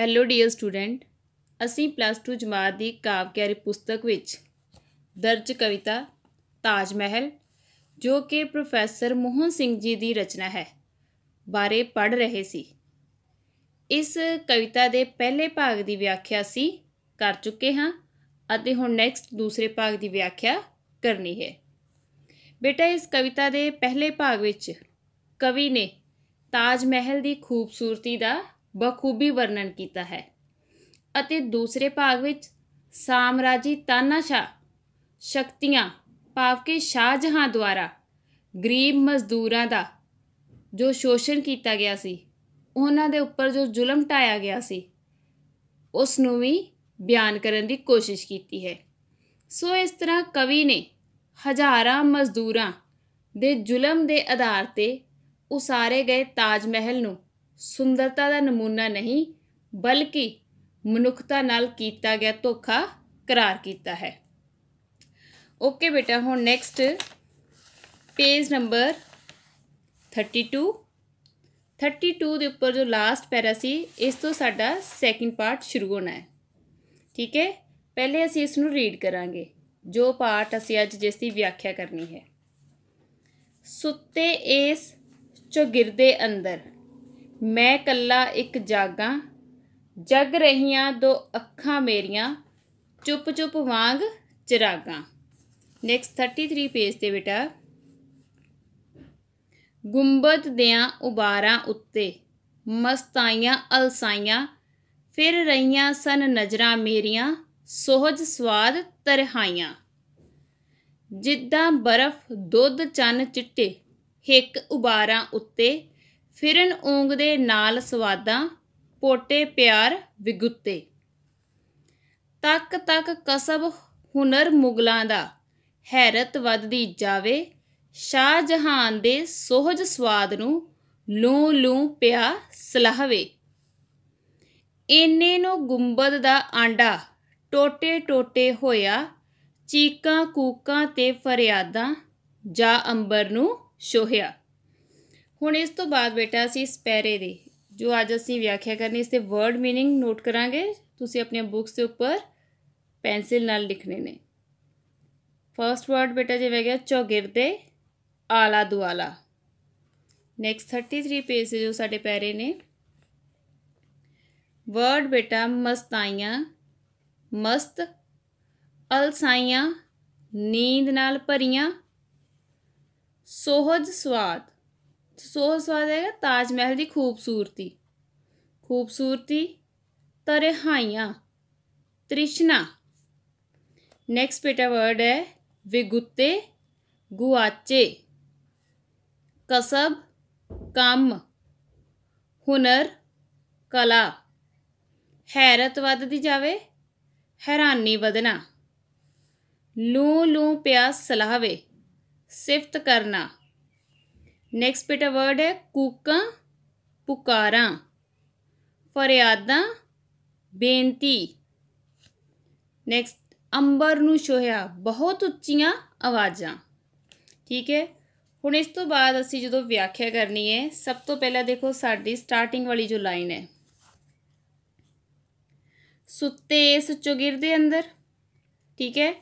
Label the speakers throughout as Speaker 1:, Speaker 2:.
Speaker 1: hello dear student ਅਸੀਂ plus 2 ਜਮਾਤ ਦੀ ਕਾਵਿਆਰੀ ਪੁਸਤਕ ਵਿੱਚ ਦਰਜ ਕਵਿਤਾ ਤਾਜ ਮਹਿਲ ਜੋ ਕਿ ਪ੍ਰੋਫੈਸਰ ਮੋਹਨ ਸਿੰਘ ਜੀ ਦੀ ਰਚਨਾ ਹੈ ਬਾਰੇ ਪੜ ਰਹੇ ਸੀ ਇਸ ਕਵਿਤਾ ਦੇ ਪਹਿਲੇ ਭਾਗ ਦੀ ਵਿਆਖਿਆ ਸੀ ਕਰ ਚੁੱਕੇ ਹਾਂ ਅਤੇ ਹੁਣ ਨੈਕਸਟ ਦੂਸਰੇ ਭਾਗ ਦੀ ਵਿਆਖਿਆ ਕਰਨੀ ਹੈ ਬੇਟਾ ਇਸ ਕਵਿਤਾ ਦੇ ਪਹਿਲੇ ਭਾਗ ਵਿੱਚ ਕਵੀ ਨੇ ਤਾਜ ਮਹਿਲ ਦੀ ਖੂਬਸੂਰਤੀ ਦਾ ਬਖੂਬੀ ਵਰਣਨ ਕੀਤਾ ਹੈ ਅਤੇ ਦੂਸਰੇ ਭਾਗ ਵਿੱਚ ਸਾਮਰਾਜੀ ਤਾਨਾਸ਼ਾ ਸ਼ਕਤੀਆਂ ਭਾਵ ਕਿ ਸ਼ਾਹਜਹਾਂ ਦੁਆਰਾ ਗਰੀਬ ਮਜ਼ਦੂਰਾਂ ਦਾ ਜੋ ਸ਼ੋਸ਼ਣ ਕੀਤਾ ਗਿਆ ਸੀ ਉਹਨਾਂ ਦੇ ਉੱਪਰ ਜੋ ਜ਼ੁਲਮ ਟਾਇਆ ਗਿਆ ਸੀ ਉਸ ਨੂੰ ਵੀ ਬਿਆਨ ਕਰਨ ਦੀ ਕੋਸ਼ਿਸ਼ ਕੀਤੀ ਹੈ ਸੋ ਇਸ ਤਰ੍ਹਾਂ ਕਵੀ ਨੇ ਹਜ਼ਾਰਾਂ ਮਜ਼ਦੂਰਾਂ ਦੇ ਜ਼ੁਲਮ ਦੇ ਆਧਾਰ ਤੇ ਉਸਾਰੇ ਗਏ ਤਾਜ ਮਹਿਲ ਨੂੰ ਸੁੰਦਰਤਾ ਦਾ ਨਮੂਨਾ ਨਹੀਂ ਬਲਕਿ ਮਨੁੱਖਤਾ ਨਾਲ ਕੀਤਾ ਗਿਆ ਧੋਖਾ ਕਰਾਰ ਕੀਤਾ ਹੈ ਓਕੇ ਬੇਟਾ ਹੁਣ ਨੈਕਸਟ ਪੇਜ ਨੰਬਰ 32 32 ਦੇ ਉੱਪਰ ਜੋ ਲਾਸਟ ਪੈਰਾ ਸੀ ਇਸ ਤੋਂ ਸਾਡਾ ਸੈਕਿੰਡ ਪਾਰਟ ਸ਼ੁਰੂ ਹੋਣਾ ਹੈ ਠੀਕ ਹੈ ਪਹਿਲੇ ਅਸੀਂ ਇਸ ਨੂੰ ਰੀਡ ਕਰਾਂਗੇ ਜੋ ਪਾਰਟ ਅਸੀਂ ਅੱਜ ਜਿਸ ਦੀ ਵਿਆਖਿਆ ਕਰਨੀ ਹੈ ਸੁੱਤੇ ਇਸ ਗਿਰਦੇ ਅੰਦਰ ਮੈਂ ਕੱਲਾ ਇੱਕ ਜਾਗਾ ਜਗ ਰਹੀਆਂ ਦੋ ਅੱਖਾਂ ਮੇਰੀਆਂ ਚੁੱਪ ਚੁੱਪ ਵਾਂਗ ਚਰਾਗਾ ਨੈਕਸਟ 33 ਪੇਜ ਤੇ ਬੇਟਾ ਗੁੰਬਦ ਦਿਆਂ ਉਬਾਰਾਂ ਉੱਤੇ ਮਸਤਾਈਆਂ ਅਲਸਾਈਆਂ ਫਿਰ ਰਹੀਆਂ ਸਨ ਨਜ਼ਰਾਂ ਮੇਰੀਆਂ ਸੋਹਜ ਸਵਾਦ ਤਰਹਾਈਆਂ ਜਿੱਦਾਂ ਬਰਫ਼ ਦੁੱਧ ਚੰਨ ਚਿੱਟੇ ਇੱਕ ਉਬਾਰਾਂ ਉੱਤੇ ਫਿਰਨ ਊਂਗ ਦੇ ਨਾਲ ਸਵਾਦਾਂ ਪੋਟੇ ਪਿਆਰ ਵਿਗੁੱਤੇ ਤੱਕ ਤੱਕ ਕਸਬ ਹੁਨਰ ਮੁਗਲਾਂ ਦਾ ਹੈਰਤ ਵੱਧਦੀ ਜਾਵੇ ਸ਼ਾਹ ਜਹਾਨ ਦੇ ਸੋਹਜ ਸਵਾਦ ਨੂੰ ਲੂ ਲੂ ਪਿਆ ਸਲਾਹਵੇ ਇੰਨੇ ਨੂੰ ਗੁੰਬਦ ਦਾ ਆਂਡਾ ਟੋਟੇ ਟੋਟੇ ਹੋਇਆ ਚੀਕਾਂ ਕੂਕਾਂ ਤੇ ਫਰਿਆਦਾਂ ਜਾ ਅੰਬਰ ਨੂੰ ਸ਼ੋਹਿਆ ਹੁਣ ਇਸ ਤੋਂ ਬਾਅਦ ਬੇਟਾ ਅਸੀਂ ਸਪੈਰੇ ਦੇ ਜੋ ਅੱਜ ਅਸੀਂ ਵਿਆਖਿਆ ਕਰਨੀ ਇਸ ਤੇ ਵਰਡ मीनिंग ਨੋਟ ਕਰਾਂਗੇ ਤੁਸੀਂ ਆਪਣੀਆਂ ਬੁੱਕਸ ਦੇ ਉੱਪਰ ਪੈਨਸਿਲ ਨਾਲ ਲਿਖਨੇ ਨੇ ਫਰਸਟ ਵਰਡ ਬੇਟਾ ਜਿਵੇਂ ਗਿਆ ਚੌਗਿਰਦੇ ਆਲਾ ਦੁਆਲਾ ਨੈਕਸਟ 33 ਪੇਜ ਜੋ ਸਾਡੇ ਪੈਰੇ ਨੇ ਵਰਡ ਬੇਟਾ ਮਸਤਾਈਆਂ ਮਸਤ ਅਲਸਾਈਆਂ ਨੀਂਦ ਨਾਲ ਭਰੀਆਂ ਸੋਹਜ ਸਵਾਦ ਸੋ ਸਵਾਦ ਆਏਗਾ ਤਾਜ ਮਹਿਲ ਦੀ ਖੂਬਸੂਰਤੀ ਖੂਬਸੂਰਤੀ ਤਰਹਾਈਆਂ ਤ੍ਰਿਸ਼ਨਾ ਨੈਕਸਟ ਪੇਟਾ ਵਰਡ ਹੈ ਵਿਗੁੱਤੇ ਗੁਆਚੇ ਕਸਬ ਕੰਮ ਹੁਨਰ ਕਲਾ ਹੈਰਤ ਵੱਧਦੀ ਜਾਵੇ ਹੈਰਾਨੀ ਵਧਣਾ ਲੂ ਲੂ ਪਿਆਸ ਸਲਾਹਵੇ ਸਿਫਤ ਕਰਨਾ ਨੈਕਸਟ ਬੇਟਾ ਵਰਡ ਹੈ ਕੂਕਾਂ ਪੁਕਾਰਾਂ ਫਰਿਆਦਾਂ ਬੇਨਤੀ ਨੈਕਸਟ ਅੰਬਰ ਨੂੰ ਛੋਹਿਆ ਬਹੁਤ ਉੱਚੀਆਂ ਆਵਾਜ਼ਾਂ ਠੀਕ ਹੈ ਹੁਣ ਇਸ ਤੋਂ ਬਾਅਦ ਅਸੀਂ ਜਦੋਂ ਵਿਆਖਿਆ ਕਰਨੀ ਹੈ ਸਭ ਤੋਂ ਪਹਿਲਾਂ ਦੇਖੋ ਸਾਡੀ ਸਟਾਰਟਿੰਗ ਵਾਲੀ ਜੋ ਲਾਈਨ ਹੈ ਸੁੱਤੇ ਇਸ ਚੁਗਿਰ ਦੇ ਅੰਦਰ ਠੀਕ ਹੈ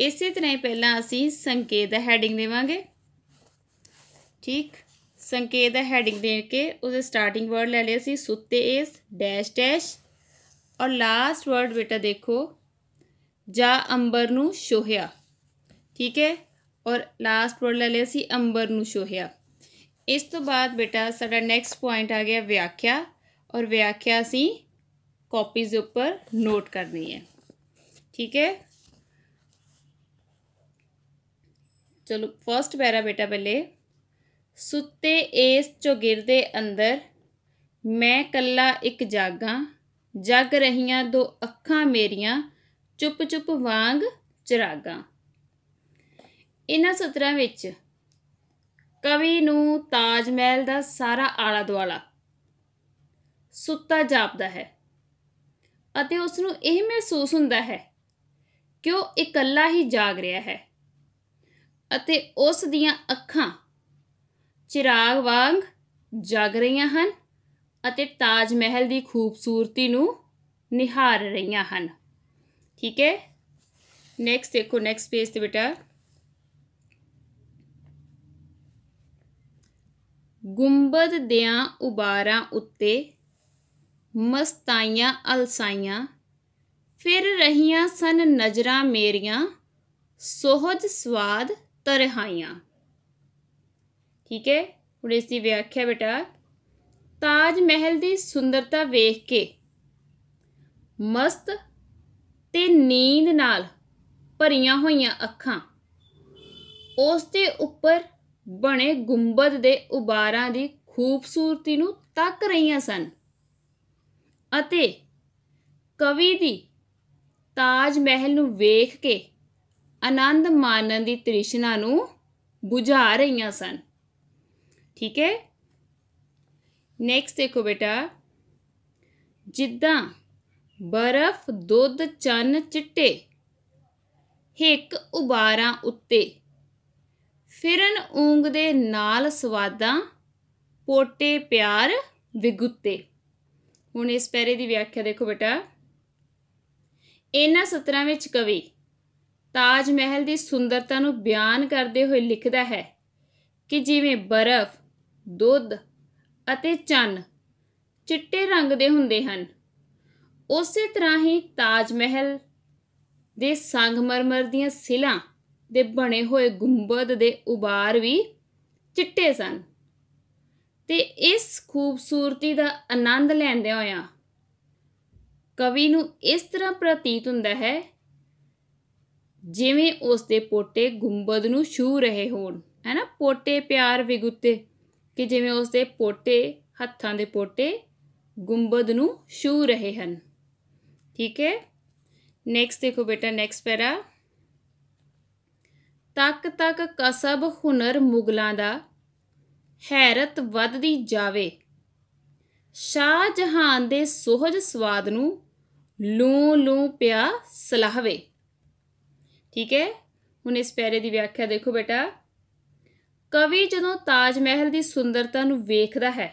Speaker 1: ਇਸੇ ਤਰ੍ਹਾਂ ਹੀ ਪਹਿਲਾਂ ਅਸੀਂ ਸੰਕੇਤ ਹੈਡਿੰਗ ਦੇਵਾਂਗੇ ਠੀਕ ਸੰਕੇਤ ਦਾ ਹੈਡਿੰਗ ਦੇ ਕੇ ਉਹਦੇ ਸਟਾਰਟਿੰਗ ਵਰਡ ਲੈ ਲਿਆ ਸੀ ਸੁੱਤੇ ਇਸ ਡੈਸ਼ ਡੈਸ਼ ਔਰ ਲਾਸਟ ਵਰਡ ਬੇਟਾ ਦੇਖੋ ਜਾ ਅੰਬਰ ਨੂੰ ਸ਼ੋਹਿਆ ਠੀਕ ਹੈ ਔਰ ਲਾਸਟ ਵਰਡ ਲੈ ਲਿਆ ਸੀ ਅੰਬਰ ਨੂੰ ਸ਼ੋਹਿਆ ਇਸ ਤੋਂ ਬਾਅਦ ਬੇਟਾ ਸਾਡਾ ਨੈਕਸਟ ਪੁਆਇੰਟ ਆ ਗਿਆ ਵਿਆਖਿਆ ਔਰ ਵਿਆਖਿਆ ਸੀ ਕਾਪੀਜ਼ ਦੇ ਉੱਪਰ ਨੋਟ ਕਰਨੀ ਹੈ ਠੀਕ ਹੈ ਚਲੋ ਫਰਸਟ ਪੈਰਾ ਬੇਟਾ ਪਹਿਲੇ ਸੁੱਤੇ ਇਸ ਚੌਗਿਰਦੇ ਅੰਦਰ ਮੈਂ ਕੱਲਾ ਇੱਕ ਜਾਗਾ ਜਗ ਰਹੀਆਂ ਦੋ ਅੱਖਾਂ ਮੇਰੀਆਂ ਚੁੱਪ ਚੁੱਪ ਵਾਂਗ ਚਰਾਗਾ ਇਹਨਾਂ ਸਤਰਾਂ ਵਿੱਚ ਕਵੀ ਨੂੰ ਤਾਜ ਮਹਿਲ ਦਾ ਸਾਰਾ ਆਲਾ ਦੁਆਲਾ ਸੁੱਤਾ ਜਾਪਦਾ ਹੈ ਅਤੇ ਉਸ ਨੂੰ ਇਹ ਮਹਿਸੂਸ ਹੁੰਦਾ ਹੈ ਕਿ ਉਹ ਇਕੱਲਾ ਹੀ ਜਾਗ ਰਿਹਾ ਹੈ ਅਤੇ ਉਸ ਦੀਆਂ ਅੱਖਾਂ ਚਿਰਾਗ ਵਾਂਗ ਜਗ ਰਹੀਆਂ ਹਨ ਅਤੇ ਤਾਜ ਮਹਿਲ ਦੀ ਖੂਬਸੂਰਤੀ ਨੂੰ ਨਿਹਾਰ ਰਹੀਆਂ ਹਨ ਠੀਕ ਹੈ ਨੈਕਸਟ ਦੇਖੋ ਨੈਕਸਟ ਪੇਜ ਤੇ ਬੇਟਾ ਗੁੰਬਦ ਦਿਆਂ ਉਬਾਰਾਂ ਉੱਤੇ ਮਸਤਾਈਆਂ ਅਲਸਾਈਆਂ ਫਿਰ ਰਹੀਆਂ ਸਨ ਨਜ਼ਰਾਂ ਮੇਰੀਆਂ ਸੋਹਜ ਸਵਾਦ ਤਰਹਾਈਆਂ ਠੀਕ ਹੈ ਹੁਣ ਇਸ ਦੀ ਵਿਆਖਿਆ ਬੇਟਾ ਤਾਜ ਮਹਿਲ ਦੀ ਸੁੰਦਰਤਾ ਵੇਖ ਕੇ ਮਸਤ ਤੇ ਨੀਂਦ ਨਾਲ ਭਰੀਆਂ ਹੋਈਆਂ ਅੱਖਾਂ ਉਸ ਦੇ ਉੱਪਰ ਬਣੇ ਗੁੰਬਦ ਦੇ ਉਬਾਰਾਂ ਦੀ ਖੂਬਸੂਰਤੀ ਨੂੰ ਤੱਕ ਰਹੀਆਂ ਸਨ ਅਤੇ ਕਵੀ ਦੀ ਤਾਜ ਮਹਿਲ ਨੂੰ ਵੇਖ ਕੇ ਆਨੰਦ ਮਾਣਨ ਦੀ ਤ੍ਰਿਸ਼ਨਾ ਨੂੰ ਬੁਝਾ ਰਹੀਆਂ ਸਨ ਠੀਕ ਹੈ ਨੈਕਸਟ ਦੇਖੋ ਬੇਟਾ ਜਿੱਦਾਂ ਬਰਫ਼ ਦੁੱਧ ਚੰਨ ਚਿੱਟੇ ਹਿੱਕ ਉਬਾਰਾਂ ਉੱਤੇ ਫਿਰਨ ਉਂਗ ਦੇ ਨਾਲ ਸਵਾਦਾਂ ਪੋਟੇ ਪਿਆਰ ਵਿਗੁੱਤੇ ਹੁਣ ਇਸ ਪੈਰੇ ਦੀ ਵਿਆਖਿਆ ਦੇਖੋ ਬੇਟਾ ਇਹਨਾਂ ਸਤਰਾਂ ਵਿੱਚ ਕਵੀ ਤਾਜ ਮਹਿਲ ਦੀ ਸੁੰਦਰਤਾ ਨੂੰ ਬਿਆਨ ਕਰਦੇ ਹੋਏ ਲਿਖਦਾ ਹੈ ਕਿ ਜਿਵੇਂ ਬਰਫ਼ ਦੁੱਧ ਅਤੇ ਚੰਨ ਚਿੱਟੇ ਰੰਗ ਦੇ ਹੁੰਦੇ ਹਨ ਉਸੇ ਤਰ੍ਹਾਂ ਹੀ ਤਾਜ ਮਹਿਲ ਦੇ ਸੰਗਮਰਮਰ ਦੀਆਂ ਸਿਲਾਂ ਦੇ ਬਣੇ ਹੋਏ ਗੁੰਬਦ ਦੇ ਉਬਾਰ ਵੀ ਚਿੱਟੇ ਸਨ ਤੇ ਇਸ ਖੂਬਸੂਰਤੀ ਦਾ ਆਨੰਦ ਲੈਂਦੇ ਹੋਇਆ ਕਵੀ ਨੂੰ ਇਸ ਤਰ੍ਹਾਂ ਪ੍ਰਤੀਤ ਹੁੰਦਾ ਹੈ ਜਿਵੇਂ ਉਸ ਦੇ ਪੋਟੇ ਗੁੰਬਦ ਨੂੰ ਛੂ ਰਹੇ ਹੋਣ ਹੈ ਨਾ ਪੋਟੇ ਪਿਆਰ ਵਿਗੁੱਤੇ ਕਿ ਜਿਵੇਂ ਉਸ ਦੇ ਪੋਟੇ ਹੱਥਾਂ ਦੇ ਪੋਟੇ ਗੁੰਬਦ ਨੂੰ ਛੂ ਰਹੇ ਹਨ ਠੀਕ ਹੈ ਨੈਕਸਟ ਦੇਖੋ ਬੇਟਾ ਨੈਕਸਟ ਪੈਰਾ ਤੱਕ ਤੱਕ ਕਸਬ ਹੁਨਰ ਮੁਗਲਾਂ ਦਾ ਹੈਰਤ ਵੱਧਦੀ ਜਾਵੇ ਸ਼ਾਹ ਜਹਾਨ ਦੇ ਸੋਹਜ ਸਵਾਦ ਨੂੰ ਲੂ ਲੂ ਪਿਆ ਸਲਾਹਵੇ ਠੀਕ ਹੈ ਹੁਣ ਇਸ ਪੈਰੇ ਦੀ ਵਿਆਖਿਆ ਦੇਖੋ ਬੇਟਾ ਕਵੀ ਜਦੋਂ ਤਾਜ ਮਹਿਲ ਦੀ ਸੁੰਦਰਤਾ ਨੂੰ ਵੇਖਦਾ ਹੈ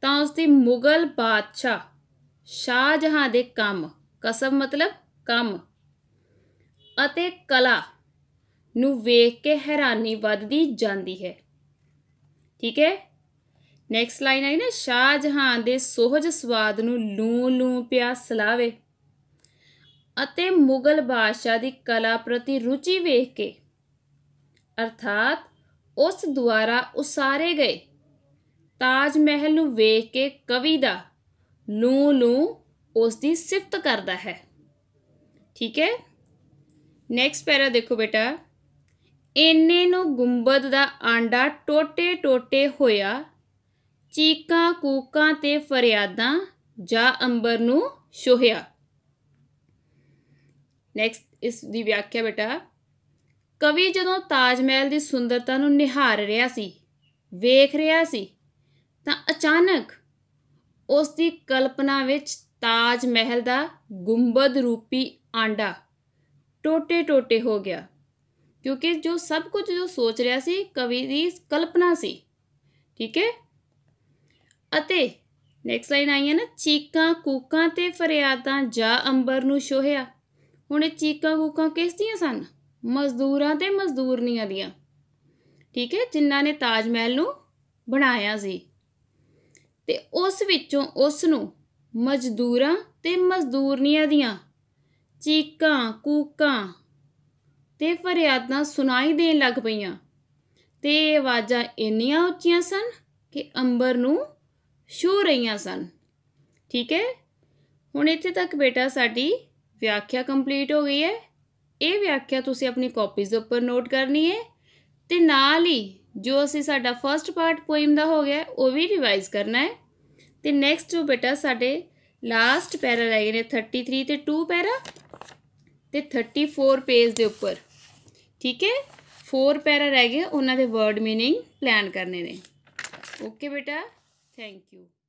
Speaker 1: ਤਾਂ ਉਸ ਦੀ ਮੁਗਲ ਬਾਦਸ਼ਾਹ ਸ਼ਾਹਜਹਾਂ ਦੇ ਕੰਮ ਕਸਬ ਮਤਲਬ ਕੰਮ ਅਤੇ ਕਲਾ ਨੂੰ ਵੇਖ ਕੇ ਹੈਰਾਨੀ ਵੱਧਦੀ ਜਾਂਦੀ ਹੈ ਠੀਕ ਹੈ ਨੈਕਸਟ ਲਾਈਨ ਆਈ ਨਾ ਸ਼ਾਹਜਹਾਂ ਦੇ ਸੋਹਜ ਸਵਾਦ ਨੂੰ ਲੂ ਲੂ ਪਿਆ ਸਲਾਵੇ ਅਤੇ ਮੁਗਲ ਬਾਦਸ਼ਾਹ ਦੀ ਕਲਾ ਪ੍ਰਤੀ ਰੁਚੀ ਵੇਖ ਕੇ ਅਰਥਾਤ ਉਸ ਦੁਆਰਾ ਉਸਾਰੇ ਗਏ ਤਾਜ ਮਹਿਲ ਨੂੰ ਵੇਖ ਕੇ ਕਵੀ ਦਾ ਨੂ ਨੂ ਉਸ ਦੀ ਸਿਫਤ ਕਰਦਾ ਹੈ ਠੀਕ ਹੈ ਨੈਕਸਟ ਪੈਰਾ ਦੇਖੋ ਬੇਟਾ ਇੰਨੇ ਨੂੰ ਗੁੰਬਦ ਦਾ ਆਂਡਾ ਟੋਟੇ ਟੋਟੇ ਹੋਇਆ ਚੀਕਾਂ ਕੂਕਾਂ ਤੇ ਫਰਿਆਦਾਂ ਜਾ ਅੰਬਰ ਨੂੰ ਸ਼ੋਹਿਆ ਨੈਕਸਟ ਇਸ ਦੀ ਵਿਆਖਿਆ ਬੇਟਾ ਕਵੀ ਜਦੋਂ ਤਾਜ ਮਹਿਲ ਦੀ ਸੁੰਦਰਤਾ ਨੂੰ ਨਿਹਾਰ ਰਿਹਾ ਸੀ ਵੇਖ ਰਿਹਾ ਸੀ ਤਾਂ ਅਚਾਨਕ ਉਸ ਦੀ ਕਲਪਨਾ ਵਿੱਚ ਤਾਜ ਮਹਿਲ ਦਾ ਗੁੰਬਦ ਰੂਪੀ ਆਂਡਾ ਟੋਟੇ-ਟੋਟੇ ਹੋ ਗਿਆ ਕਿਉਂਕਿ ਜੋ ਸਭ ਕੁਝ ਜੋ ਸੋਚ ਰਿਹਾ ਸੀ ਕਵੀ ਦੀ ਕਲਪਨਾ ਸੀ ਠੀਕ ਹੈ ਅਤੇ ਨੈਕਸਟ ਲਾਈਨ ਆਈ ਹੈ ਨਾ ਚੀਕਾਂ ਕੂਕਾਂ ਤੇ ਫਰਿਆਦਾਂ ਜਾ ਅੰਬਰ ਨੂੰ ਸ਼ੋਹਿਆ ਹੁਣ ਇਹ ਚੀਕਾਂ ਕੂਕਾਂ ਕਿਸ ਦੀਆਂ ਸਨ ਮਜ਼ਦੂਰਾਂ ਤੇ ਮਜ਼ਦੂਰਨੀਆਂ ਦੀਆਂ ਠੀਕ ਹੈ ਜਿਨ੍ਹਾਂ ਨੇ ਤਾਜ ਮਹਿਲ ਨੂੰ ਬਣਾਇਆ ਸੀ ਤੇ ਉਸ ਵਿੱਚੋਂ ਉਸ ਨੂੰ ਮਜ਼ਦੂਰਾਂ ਤੇ ਮਜ਼ਦੂਰਨੀਆਂ ਦੀਆਂ ਚੀਕਾਂ ਕੂਕਾਂ ਤੇ ਫਰਿਆਦਾਂ ਸੁਣਾਈ ਦੇਣ ਲੱਗ ਪਈਆਂ ਤੇ ਇਹ ਆਵਾਜ਼ਾਂ ਇੰਨੀਆਂ ਉੱਚੀਆਂ ਸਨ ਕਿ ਅੰਬਰ ਨੂੰ ਛੂ ਰਹੀਆਂ ਸਨ ਠੀਕ ਹੈ ਹੁਣ ਇੱਥੇ ਤੱਕ ਬੇਟਾ ਸਾਡੀ ਵਿਆਖਿਆ ਕੰਪਲੀਟ ਹੋ ਗਈ ਹੈ ਇਹ ਵਿਆਖਿਆ ਤੁਸੀਂ ਆਪਣੀ ਕਾਪੀਜ਼ ਦੇ ਉੱਪਰ ਨੋਟ ਕਰਨੀ ਹੈ ਤੇ ਨਾਲ ਹੀ ਜੋ ਅਸੀਂ ਸਾਡਾ ਫਰਸਟ ਪਾਰਟ ਪੋਇਮ ਦਾ ਹੋ ਗਿਆ ਉਹ ਵੀ ਰਿਵਾਈਜ਼ ਕਰਨਾ ਹੈ ਤੇ ਨੈਕਸਟ ਜੋ ਬੇਟਾ ਸਾਡੇ ਲਾਸਟ ਪੈਰਾ ਰਹਿ ਗਏ ਨੇ 33 ਤੇ 2 ਪੈਰਾ ਤੇ 34 ਪੇਜ ਦੇ ਉੱਪਰ ਠੀਕ ਹੈ 4 ਪੈਰਾ ਰਹਿ ਗਏ ਉਹਨਾਂ ਦੇ ਵਰਡ मीनिंग ਪਲਾਨ ਕਰਨੇ ਨੇ ਓਕੇ ਬੇਟਾ ਥੈਂਕ ਯੂ